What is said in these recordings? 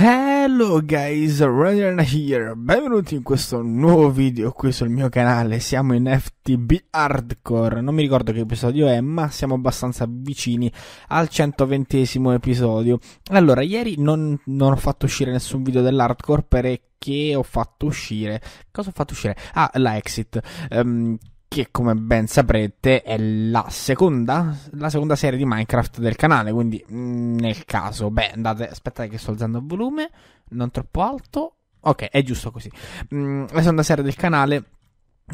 Hello guys, Radian here, benvenuti in questo nuovo video qui sul mio canale, siamo in FTB Hardcore, non mi ricordo che episodio è, ma siamo abbastanza vicini al 120 episodio. Allora, ieri non, non ho fatto uscire nessun video dell'hardcore perché ho fatto uscire... Cosa ho fatto uscire? Ah, la exit. Um, che come ben saprete è la seconda, la seconda serie di Minecraft del canale, quindi mm, nel caso, beh, andate, aspettate che sto alzando il volume, non troppo alto, ok, è giusto così. Mm, la seconda serie del canale,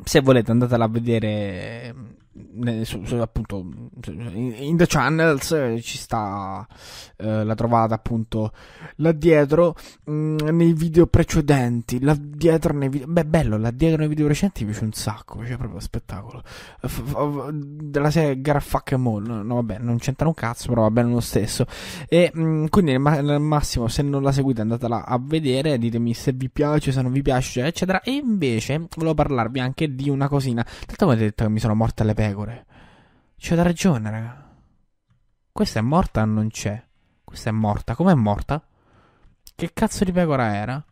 se volete andatela a vedere su, su, appunto in, in, The Channels eh, ci sta eh, la trovata appunto là dietro mh, mm, nei video precedenti là dietro nei video beh bello là dietro nei video precedenti mi piace un sacco c'è cioè, proprio spettacolo f- oh, della serie Garfuck and Mall no, no, vabbè non c'entra un cazzo però va bene lo stesso e mh, mm, quindi ma- al massimo se non la seguite andatela a vedere ditemi se vi piace se non vi piace eccetera e invece volevo parlarvi anche di una cosina tanto come detto che mi sono morta le pecore amore. C'è da ragione, raga. Questa è morta? Non c'è. Questa è morta. Com'è morta? Che cazzo di pecora era?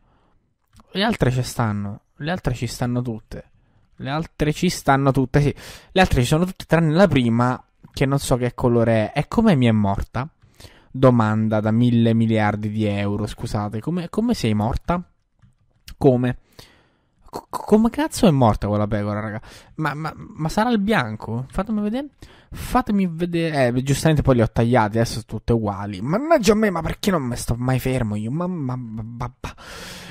Le altre ci stanno. Le altre ci stanno tutte. Le altre ci stanno tutte, sì. Le altre ci sono tutte, tranne la prima, che non so che colore è. E come mi è morta? Domanda da mille miliardi di euro, scusate. Come, come sei morta? Come? C- come cazzo è morta quella pecora, raga? Ma, ma, ma, sarà il bianco? Fatemi vedere. Fatemi vedere. Eh, giustamente poi li ho tagliati, adesso sono tutte uguali. Mannaggia a me, ma perché non mi sto mai fermo io? Mamma babba.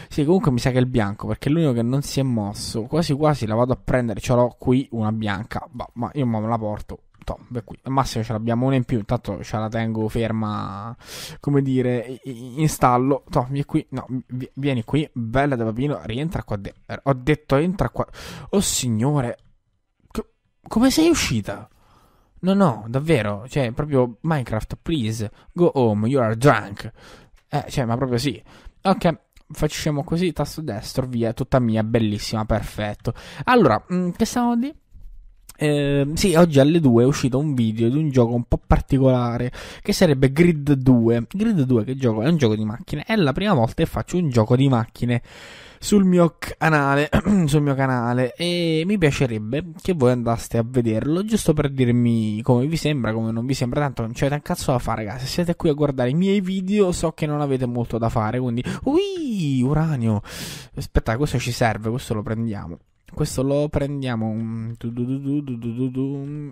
Sì, comunque mi sa che è il bianco, perché è l'unico che non si è mosso. Quasi quasi la vado a prendere, ce l'ho qui una bianca. Ma, boh, ma io me la porto Top, per cui al massimo ce l'abbiamo una in più, intanto ce la tengo ferma, come dire, in stallo. Top, vieni qui, no, vieni qui, bella da bambino, rientra qua dentro. Ho detto entra qua. Oh signore, co- come sei uscita? No, no, davvero, cioè, proprio Minecraft, please, go home, you are drunk. Eh, cioè, ma proprio sì. Ok, facciamo così, tasto destro, via, tutta mia, bellissima, perfetto. Allora, mm, che stavamo di? Ehm, sì, oggi alle 2 è uscito un video di un gioco un po' particolare che sarebbe Grid 2. Grid 2 che gioco? È un gioco di macchine. È la prima volta che faccio un gioco di macchine sul mio canale, sul mio canale e mi piacerebbe che voi andaste a vederlo giusto per dirmi come vi sembra, come non vi sembra, tanto non c'è un cazzo da fare ragazzi, se siete qui a guardare i miei video so che non avete molto da fare, quindi ui, uranio, aspetta questo ci serve, questo lo prendiamo questo lo prendiamo.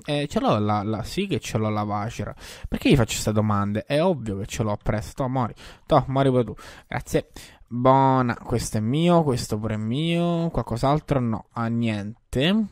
Eh, ce l'ho la, la sì che ce l'ho la Vajra. Perché gli faccio queste domande? È ovvio che ce l'ho appresso. To mori. To mori pure tu. Grazie. Buona. Questo è mio. Questo pure è mio. Qualcos'altro? No. Ah, niente.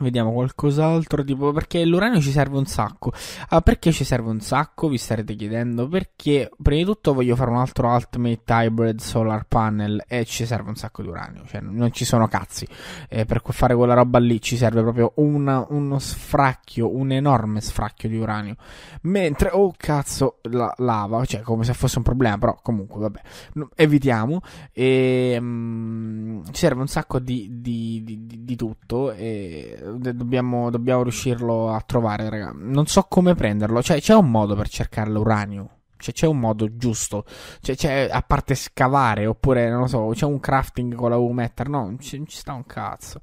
Vediamo qualcos'altro, tipo perché l'uranio ci serve un sacco. Ah, perché ci serve un sacco? Vi starete chiedendo. Perché prima di tutto voglio fare un altro Ultimate Hybrid Solar Panel e ci serve un sacco di uranio, cioè non ci sono cazzi. Eh, per fare quella roba lì ci serve proprio una, uno sfracchio, un enorme sfracchio di uranio. Mentre, oh cazzo, la lava, cioè come se fosse un problema, però comunque vabbè, no, evitiamo. E, mm, ci serve un sacco di, di, di, di tutto. E dobbiamo, dobbiamo riuscirlo a trovare, raga. Non so come prenderlo. Cioè, c'è un modo per cercare l'uranio. Cioè, c'è un modo giusto. Cioè, c'è, a parte scavare, oppure, non lo so, c'è un crafting con la U meter. No, non ci, non ci, sta un cazzo.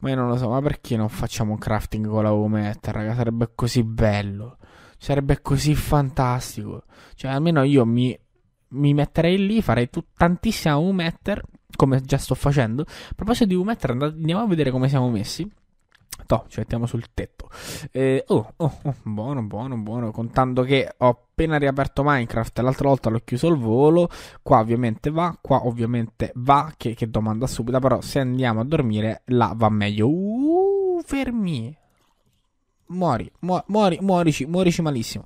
Ma io non lo so, ma perché non facciamo un crafting con la U meter, raga? Sarebbe così bello. Sarebbe così fantastico. Cioè, almeno io mi, mi metterei lì, farei tut- tantissima U meter, come già sto facendo. A proposito di U meter, andiamo a vedere come siamo messi tetto, ci mettiamo sul tetto. Eh, oh, oh, oh, buono, buono, buono. Contando che ho appena riaperto Minecraft, l'altra volta l'ho chiuso al volo. Qua ovviamente va, qua ovviamente va, che, che domanda subito. Però se andiamo a dormire, là va meglio. Uh, fermi. Muori, muori, muori, muorici, muorici malissimo.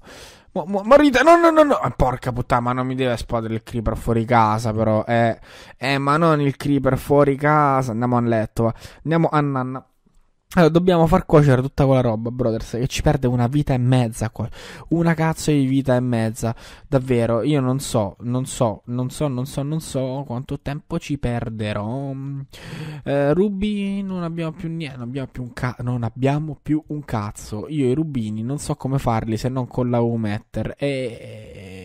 Mo, mo, morite, no, no, no, no. Eh, porca puttana, ma non mi deve esplodere il creeper fuori casa, però. Eh, eh, ma non il creeper fuori casa. Andiamo a letto. Va. Andiamo a nanna. Allora, dobbiamo far cuocere tutta quella roba, brothers, che ci perde una vita e mezza qua. Una cazzo di vita e mezza. Davvero, io non so, non so, non so, non so, non so quanto tempo ci perderò. Eh, rubini, non abbiamo più niente, non abbiamo più un cazzo, non abbiamo più un cazzo. Io i rubini non so come farli se non con la u e...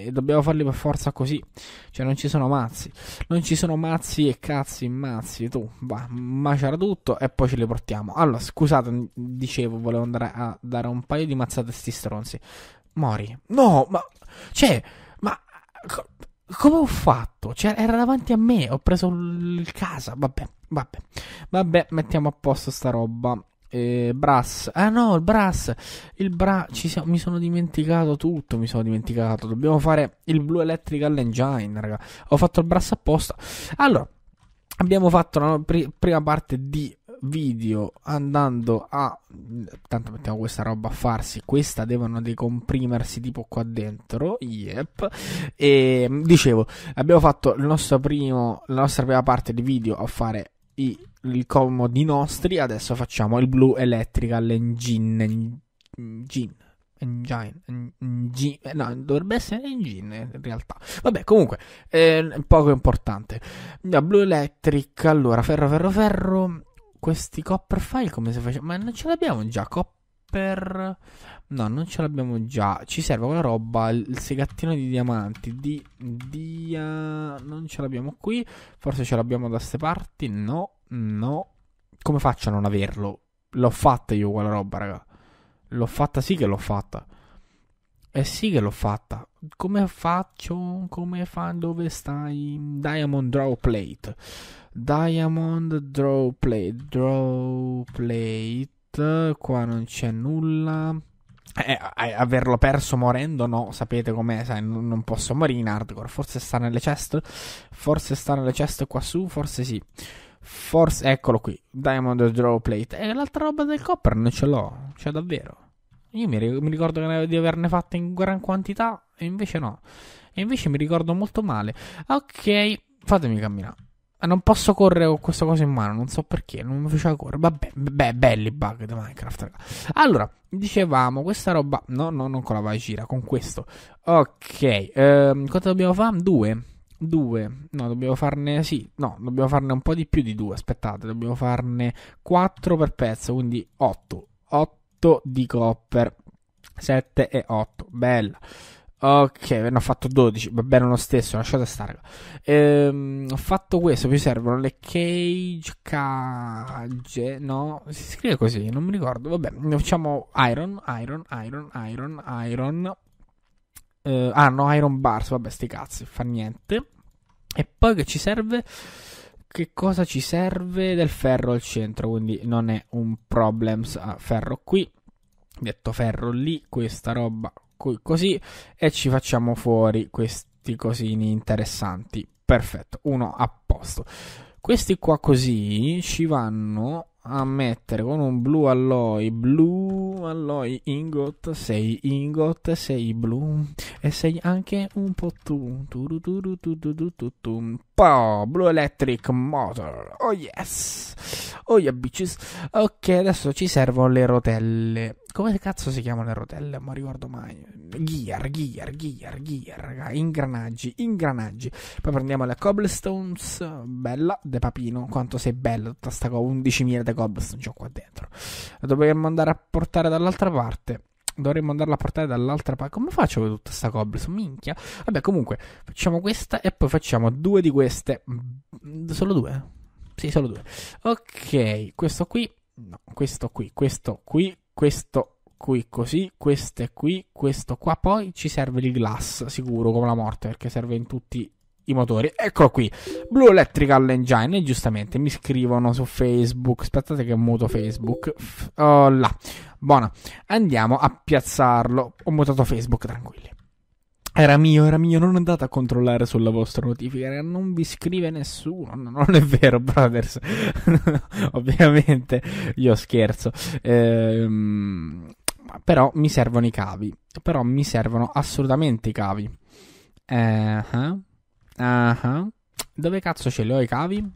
e dobbiamo farli per forza così. Cioè non ci sono mazzi, non ci sono mazzi e cazzi, mazzi, tu, va, maciara tutto e poi ce li portiamo. Allora, scusa Scusate, dicevo, volevo andare a dare un paio di mazzate a sti stronzi. Mori. No, ma... Cioè, ma... Co- come ho fatto? Cioè, era davanti a me, ho preso il casa. Vabbè, vabbè. Vabbè, mettiamo a posto sta roba. Eh, brass. Ah no, il brass. Il bra. Siamo... mi sono dimenticato tutto. Mi sono dimenticato. Dobbiamo fare il Blue Electrical Engine, raga. Ho fatto il brass apposta. Allora, abbiamo fatto la pr- prima parte di video andando a tanto mettiamo questa roba a farsi questa devono decomprimersi tipo qua dentro yep e mm, dicevo abbiamo fatto primo, la nostra prima parte di video a fare i, il comodi nostri adesso facciamo il blue electrical engine engine Engine, engine, no, dovrebbe essere engine in realtà. Vabbè, comunque, eh, poco importante. Blue Electric, allora, ferro, ferro, ferro questi copper file come si faceva? Ma non ce l'abbiamo già copper? No, non ce l'abbiamo già. Ci serve quella roba, il segattino di diamanti, di dia eh, non ce l'abbiamo qui. Forse ce l'abbiamo da ste parti? No, no. Come faccio a non averlo? L'ho fatta io quella roba, raga. L'ho fatta sì che l'ho fatta. Eh sì che l'ho fatta. Come faccio? Come fa? Dove stai? Diamond Draw Plate. Diamond Draw Plate. Draw Plate. Qua non c'è nulla. Eh, eh, averlo perso morendo, no, sapete com'è, sai, non, non posso morire in hardcore. Forse sta nelle chest. Forse sta nelle chest qua su, forse sì. Forse, eccolo qui. Diamond Draw Plate. E eh, l'altra roba del copper non ce l'ho. Cioè, davvero. Io mi, ricordo di averne fatte in gran quantità e invece no. E invece mi ricordo molto male. Ok, fatemi camminare. Eh, non posso correre con questa cosa in mano, non so perché, non mi faceva correre. Vabbè, beh, belli bug di Minecraft. Allora, dicevamo, questa roba... No, no, non con la vai con questo. Ok, ehm, quanto dobbiamo fare? Due. Due. No, dobbiamo farne... Sì, no, dobbiamo farne un po' di più di due, aspettate. Dobbiamo farne quattro per pezzo, quindi otto. 8 8 di copper. 7 e 8, bella. Ok, ne ho fatto 12, va bene lo stesso, lasciate stare. Ehm, ho fatto questo, mi servono le cage, cage, no, si scrive così, non mi ricordo. Vabbè, ne facciamo iron, iron, iron, iron, iron. Eh, ah no, iron bars, vabbè, sti cazzi, fa niente. E poi che ci serve? che cosa ci serve del ferro al centro, quindi non è un problems a ferro qui, detto ferro lì, questa roba qui, così, e ci facciamo fuori questi cosini interessanti. Perfetto, uno a posto. Questi qua così ci vanno a mettere con un blu alloy, blu alloy ingot, sei ingot, sei blu e sei anche un po' tu, tu, tu, tu, tu, tu, tu, tu, tu. Po, blu electric motor, oh yes, oh yeah bitches, ok adesso ci servono le rotelle, come cazzo si chiamano le rotelle? Non mi ricordo mai. Gear, gear, gear, gear, Ingranaggi, ingranaggi. Poi prendiamo le cobblestones. Bella, De Papino. Quanto sei bella tutta sta cosa. 11.000 de cobblestone ho qua dentro. La dovremmo andare a portare dall'altra parte dovremmo andarla a portare dall'altra parte. Come faccio con tutta sta cobblestone? Minchia. Vabbè, comunque, facciamo questa e poi facciamo due di queste. Mm, solo due? Sì, solo due. Ok, questo qui. No, questo qui, questo qui, questo qui così, questo è qui, questo qua. Poi ci serve il glass, sicuro come la morte, perché serve in tutti i motori. Eccolo qui, Blue Electrical Engine. E giustamente mi scrivono su Facebook. Aspettate che muto Facebook. Oh là, buona. Andiamo a piazzarlo. Ho mutato Facebook, tranquilli. Era mio, era mio, non andate a controllare sulla vostra notifica, non vi scrive nessuno, non è vero, brothers, ovviamente, io scherzo, ehm, però mi servono i cavi, però mi servono assolutamente i cavi. Uh-huh. Uh-huh. Dove cazzo ce li ho i cavi?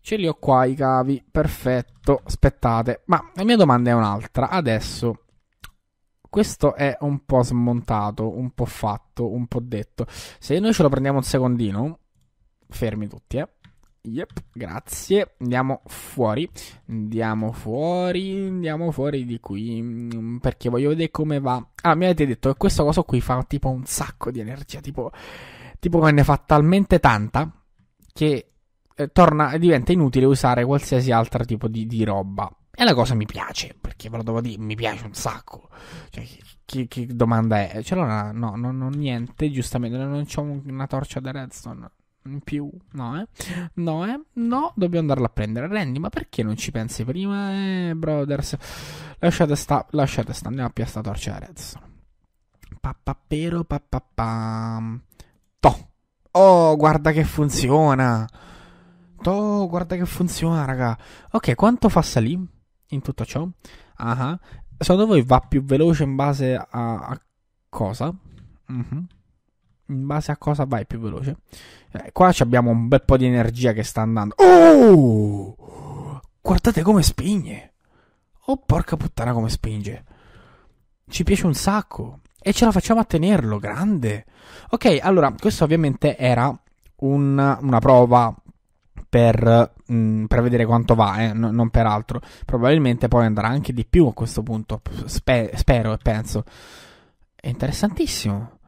Ce li ho qua i cavi, perfetto, aspettate, ma la mia domanda è un'altra, adesso questo è un po' smontato, un po' fatto, un po' detto. Se noi ce lo prendiamo un secondino, fermi tutti, eh. Yep, grazie. Andiamo fuori. Andiamo fuori. Andiamo fuori di qui. Mm, perché voglio vedere come va. Ah, mi avete detto che questa cosa qui fa tipo un sacco di energia. Tipo, tipo che ne fa talmente tanta che eh, torna, diventa inutile usare qualsiasi altro tipo di, di roba. E la cosa mi piace, perché ve lo devo dire, mi piace un sacco. Cioè, che, che domanda è? Ce l'ho una, no, non ho niente, giustamente, non ho una torcia da redstone in più, no eh? No eh? No, dobbiamo andarla a prendere. Randy, ma perché non ci pensi prima, eh, brothers? Lasciate sta, lasciate sta, andiamo a piastare sta torcia da redstone. Pappappero, pappapam. Toh! Oh, guarda che funziona! To, guarda che funziona, raga. Ok, quanto fa salì? in tutto ciò? Uh-huh. Secondo voi va più veloce in base a, a cosa? Uh-huh. In base a cosa vai più veloce? Eh, qua abbiamo un bel po' di energia che sta andando. Oh! Guardate come spinge! Oh porca puttana come spinge! Ci piace un sacco! E ce la facciamo a tenerlo, grande! Ok, allora, questo ovviamente era un, una prova per, mh, mm, per vedere quanto va, eh, no, non per altro. Probabilmente poi andrà anche di più a questo punto, spe- spero e penso. È interessantissimo.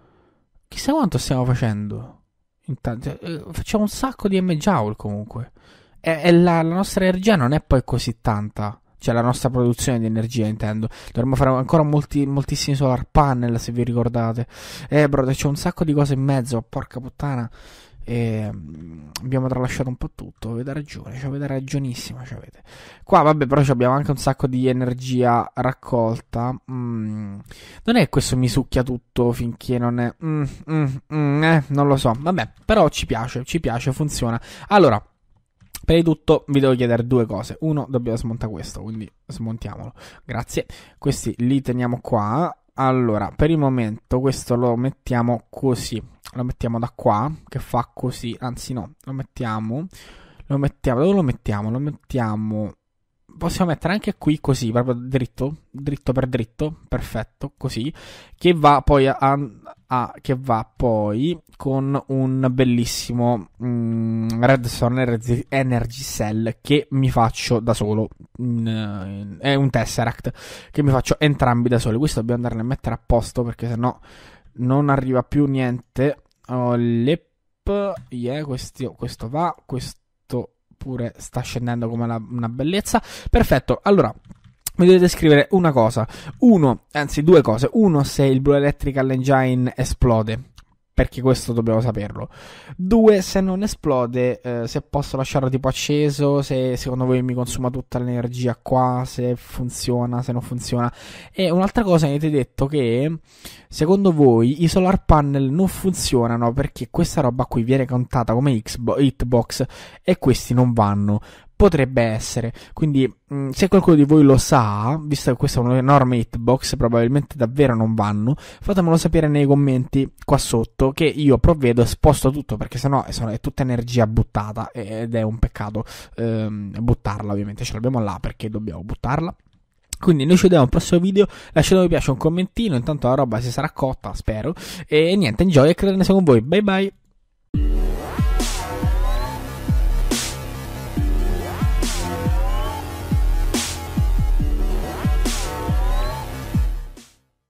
Chissà quanto stiamo facendo. Intanto, cioè, eh, facciamo un sacco di MJowl comunque. E, e la, la nostra energia non è poi così tanta cioè la nostra produzione di energia intendo. Dovremmo fare ancora molti, moltissimi solar panel se vi ricordate. Eh bro, c'è un sacco di cose in mezzo, porca puttana. E mm, abbiamo tralasciato un po' tutto. Avete ragione, cioè avete ragionissimo. Cioè avete. Qua, vabbè, però abbiamo anche un sacco di energia raccolta. Mm. Non è che questo mi succhia tutto finché non è. Mm, mm, mm eh, non lo so. Vabbè, però ci piace, ci piace, funziona. Allora. Prima di tutto vi devo chiedere due cose. Uno, dobbiamo smontare questo, quindi smontiamolo. Grazie. Questi li teniamo qua. Allora, per il momento questo lo mettiamo così lo mettiamo da qua, che fa così, anzi no, lo mettiamo, lo mettiamo, dove lo mettiamo? Lo mettiamo, possiamo mettere anche qui così, proprio dritto, dritto per dritto, perfetto, così, che va poi, a, a, che va poi con un bellissimo mm, Redstone Energy Cell che mi faccio da solo, mm, è un Tesseract, che mi faccio entrambi da solo, questo dobbiamo andarne a mettere a posto perché sennò non arriva più niente allora, l'ep, yeah, questi, questo va, questo pure sta scendendo come una, una bellezza. Perfetto, allora... Mi dovete scrivere una cosa, uno, anzi due cose. Uno, se il Blue Electrical Engine esplode, perché questo dobbiamo saperlo. Due, se non esplode, eh, se posso lasciarlo tipo acceso, se secondo voi mi consuma tutta l'energia qua, se funziona, se non funziona. E un'altra cosa avete detto che secondo voi i solar panel non funzionano perché questa roba qui viene contata come hitbox e questi non vanno. Potrebbe essere, quindi mh, mm, se qualcuno di voi lo sa, visto che questa è un'enorme hitbox, probabilmente davvero non vanno, fatemelo sapere nei commenti qua sotto che io provvedo e sposto tutto perché sennò è, tutta energia buttata ed è un peccato ehm, buttarla ovviamente, ce l'abbiamo là perché dobbiamo buttarla. Quindi noi ci vediamo al prossimo video, lasciate un mi piace, un commentino, intanto la roba si sarà cotta, spero, e niente, enjoy e credo con voi, bye bye!